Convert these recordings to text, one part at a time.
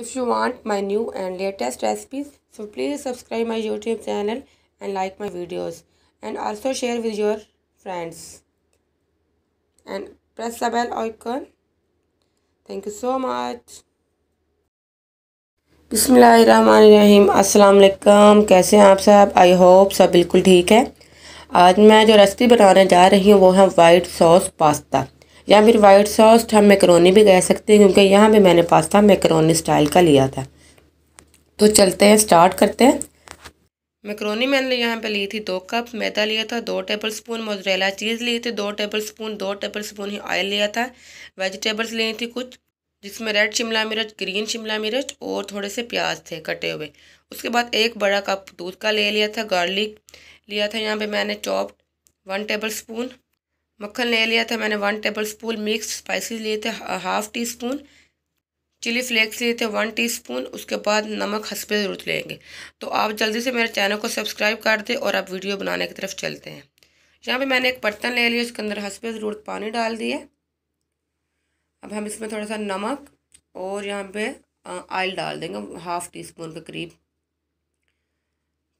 If you want my new and latest recipes, so please subscribe my YouTube channel and like my videos and also share with your friends and press the bell icon. Thank you so much. बिसमीम अल्लाम कैसे हैं आप सब I hope सब बिल्कुल ठीक है आज मैं जो रेसिपी बनाने जा रही हूँ वो है वाइट सॉस पास्ता या फिर वाइट सॉस हम मैक्रोनी भी कह सकते हैं क्योंकि यहाँ पे मैंने पास्ता मैक्रोनी स्टाइल का लिया था तो चलते हैं स्टार्ट करते हैं मैक्रोनी मैंने यहाँ पे ली थी दो कप मैदा लिया था दो टेबल स्पून मोजरेला चीज़ ली थी दो टेबल स्पून दो टेबल स्पून ही ऑयल लिया था वेजिटेबल्स ली थी कुछ जिसमें रेड शिमला मिर्च ग्रीन शिमला मिर्च और थोड़े से प्याज थे कटे हुए उसके बाद एक बड़ा कप दूध का ले लिया था गार्लिक लिया था यहाँ पर मैंने चॉप्ड वन टेबल स्पून मक्खन ले लिया था मैंने one tablespoon mix spicy लिए थे half teaspoon chilli flakes लिए थे वन टीस्पून उसके बाद नमक हंसपे ज़रूरत लेंगे तो आप जल्दी से मेरे चैनल को सब्सक्राइब कर दें और आप वीडियो बनाने की तरफ चलते हैं यहाँ पे मैंने एक बर्तन ले लिया उसके अंदर हंसपे ज़रूरत पानी डाल दिया अब हम इसमें थोड़ा सा नमक और यहाँ पे ऑयल डाल देंगे हाफ़ टी स्पून के करीब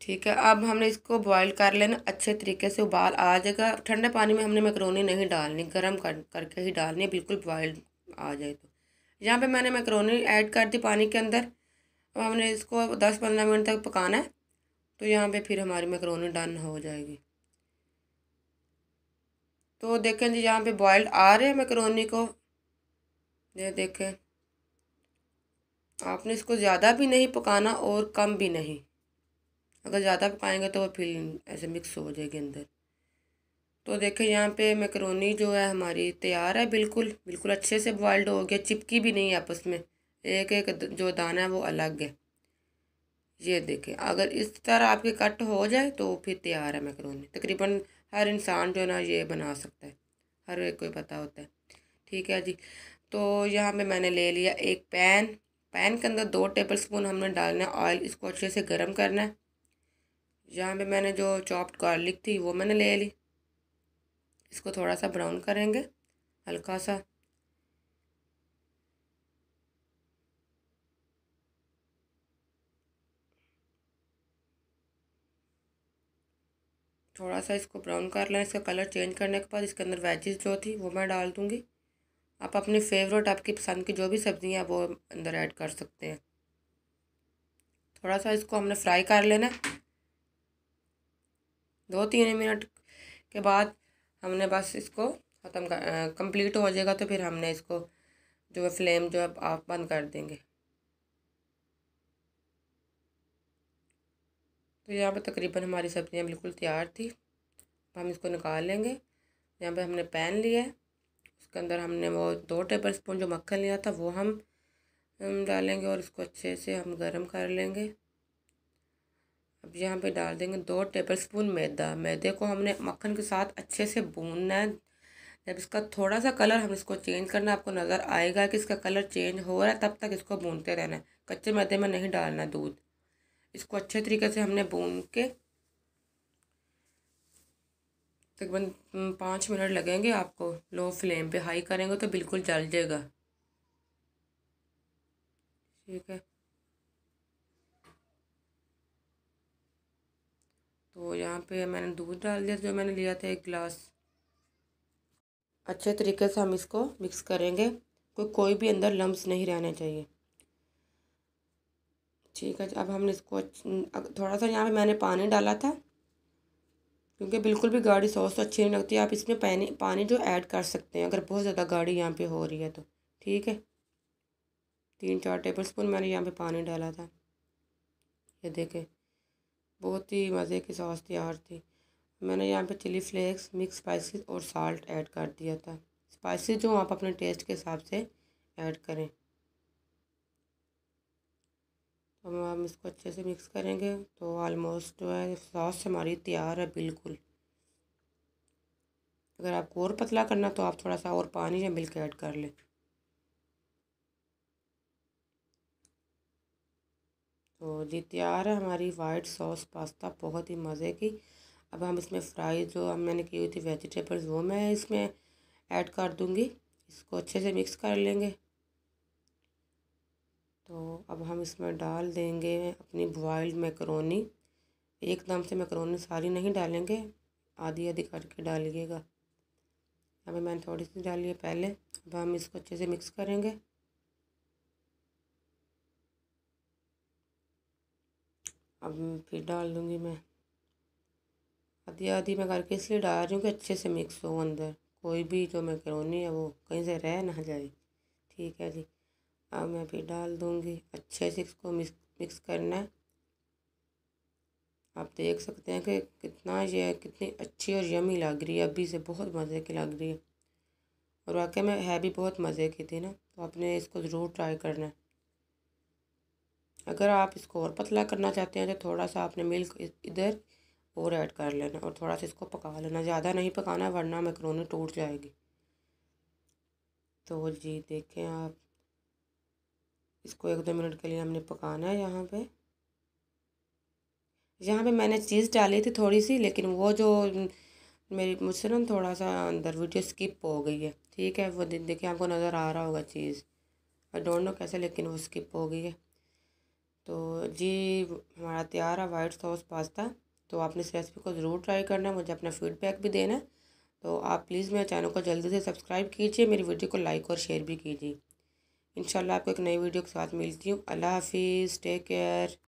ठीक है अब हमने इसको बॉईल कर लेना अच्छे तरीके से उबाल आ जाएगा ठंडे पानी में हमने मैकरोनी नहीं डालनी गर्म कर करके ही डालनी बिल्कुल बॉयल आ जाए तो यहाँ पे मैंने मैकरोनी ऐड कर दी पानी के अंदर अब हमने इसको दस पंद्रह मिनट तक पकाना है तो यहाँ पे फिर हमारी मैकरोनी डन हो जाएगी तो देखें जी यहाँ पर बॉयल्ड आ रहे हैं मैकरोनी को ये देखें आपने इसको ज़्यादा भी नहीं पकाना और कम भी नहीं अगर ज़्यादा पकाएंगे तो वो फिर ऐसे मिक्स हो जाएगी अंदर तो देखिए यहाँ पे मैकरोनी जो है हमारी तैयार है बिल्कुल बिल्कुल अच्छे से बॉयल्ड हो गया चिपकी भी नहीं है आपस में एक एक जो दाना है वो अलग है ये देखें अगर इस तरह आपके कट हो जाए तो फिर तैयार है मैकरोनी तकरीबन हर इंसान जो है ना ये बना सकता है हर एक को पता होता है ठीक है जी तो यहाँ पे मैंने ले लिया एक पैन पैन के अंदर दो टेबल स्पून हमने डालना है ऑयल इसको अच्छे से गर्म करना है यहाँ पे मैंने जो चॉप्ड गार्लिक थी वो मैंने ले ली इसको थोड़ा सा ब्राउन करेंगे हल्का सा थोड़ा सा इसको ब्राउन कर लें इसका कलर चेंज करने के बाद इसके अंदर वेजेस जो थी वो मैं डाल दूँगी आप अपने फेवरेट आपकी पसंद की जो भी सब्ज़ियाँ वो अंदर ऐड कर सकते हैं थोड़ा सा इसको हमने फ्राई कर लेना दो तीन मिनट के बाद हमने बस इसको ख़त्म कर कम्प्लीट हो जाएगा तो फिर हमने इसको जो है फ्लेम जो है आप बंद कर देंगे तो यहाँ पर तकरीबन हमारी सब्ज़ियाँ बिल्कुल तैयार थी हम इसको निकाल लेंगे यहाँ पे हमने पैन लिया है उसके अंदर हमने वो दो टेबल स्पून जो मक्खन लिया था वो हम डालेंगे और इसको अच्छे से हम गर्म कर लेंगे अब यहाँ पे डाल देंगे दो टेबलस्पून मैदा मैदे को हमने मक्खन के साथ अच्छे से भूनना है जब इसका थोड़ा सा कलर हम इसको चेंज करना आपको नज़र आएगा कि इसका कलर चेंज हो रहा है तब तक इसको भूनते रहना है कच्चे मैदे में नहीं डालना दूध इसको अच्छे तरीके से हमने भून के तकरीबन पाँच मिनट लगेंगे आपको लो फ्लेम पे हाई करेंगे तो बिल्कुल जल जाएगा ठीक है तो यहाँ पे मैंने दूध डाल दिया जो मैंने लिया था एक गिलास अच्छे तरीके से हम इसको मिक्स करेंगे कोई कोई भी अंदर लम्ब नहीं रहने चाहिए ठीक है अब हमने इसको थोड़ा सा यहाँ पे मैंने पानी डाला था क्योंकि बिल्कुल भी गाढ़ी सॉस तो अच्छी नहीं लगती आप इसमें पानी पानी जो ऐड कर सकते हैं अगर बहुत ज़्यादा गाढ़ी यहाँ पे हो रही है तो ठीक है तीन चार टेबल स्पून मैंने यहाँ पे पानी डाला था ये देखें बहुत ही मज़े की सॉस तैयार थी मैंने यहाँ पे चिली फ्लेक्स मिक्स स्पाइसेस और साल्ट ऐड कर दिया था स्पाइसेस जो आप अपने टेस्ट के हिसाब से ऐड करें तो हम इसको अच्छे से मिक्स करेंगे तो आलमोस्ट जो है सॉस हमारी तैयार है बिल्कुल अगर आपको और पतला करना तो आप थोड़ा सा और पानी या मिल्क ऐड कर लें तो जी तैयार है हमारी वाइट सॉस पास्ता बहुत ही मज़े की अब हम इसमें फ्राई जो हम मैंने की हुई थी वेजिटेबल्स वो मैं इसमें ऐड कर दूँगी इसको अच्छे से मिक्स कर लेंगे तो अब हम इसमें डाल देंगे अपनी बॉयल्ड मैकरोनी एकदम से मैकरोनी सारी नहीं डालेंगे आधी आधी करके डालिएगा अभी मैंने थोड़ी सी डाली है पहले अब हम इसको अच्छे से मिक्स करेंगे अब फिर डाल दूँगी मैं आधी आधी मैं करके इसलिए डाल रही हूँ कि अच्छे से मिक्स हो अंदर कोई भी जो मैं करोनी है वो कहीं से रह ना जाए ठीक है जी अब मैं फिर डाल दूँगी अच्छे से इसको मिक्स मिक्स करना है आप देख सकते हैं कि कितना ये कितनी अच्छी और यमी लग रही है अभी से बहुत मज़े की लग रही है और वाकई में है भी बहुत मज़े की थी ना तो आपने इसको ज़रूर ट्राई करना है अगर आप इसको और पतला करना चाहते हैं तो थोड़ा सा आपने मिल्क इधर और ऐड कर लेना और थोड़ा सा इसको पका लेना ज़्यादा नहीं पकाना वरना मैक्रोनी टूट जाएगी तो जी देखें आप इसको एक दो मिनट के लिए हमने पकाना है यहाँ पे यहाँ पे मैंने चीज़ डाली थी थोड़ी सी लेकिन वो जो मेरी मुझसे ना थोड़ा सा अंदर वीडियो स्किप हो गई है ठीक है वो देखिए आपको नज़र आ रहा होगा चीज़ आई डोंट नो कैसे लेकिन वो स्किप हो गई है तो जी हमारा तैयार है वाइट सॉस पास्ता तो आपने इस रेसिपी को ज़रूर ट्राई करना मुझे अपना फीडबैक भी देना है तो आप प्लीज़ मेरे चैनल को जल्दी से सब्सक्राइब कीजिए मेरी वीडियो को लाइक और शेयर भी कीजिए इंशाल्लाह आपको एक नई वीडियो के साथ मिलती हूँ अल्लाह हाफिज़ टेक केयर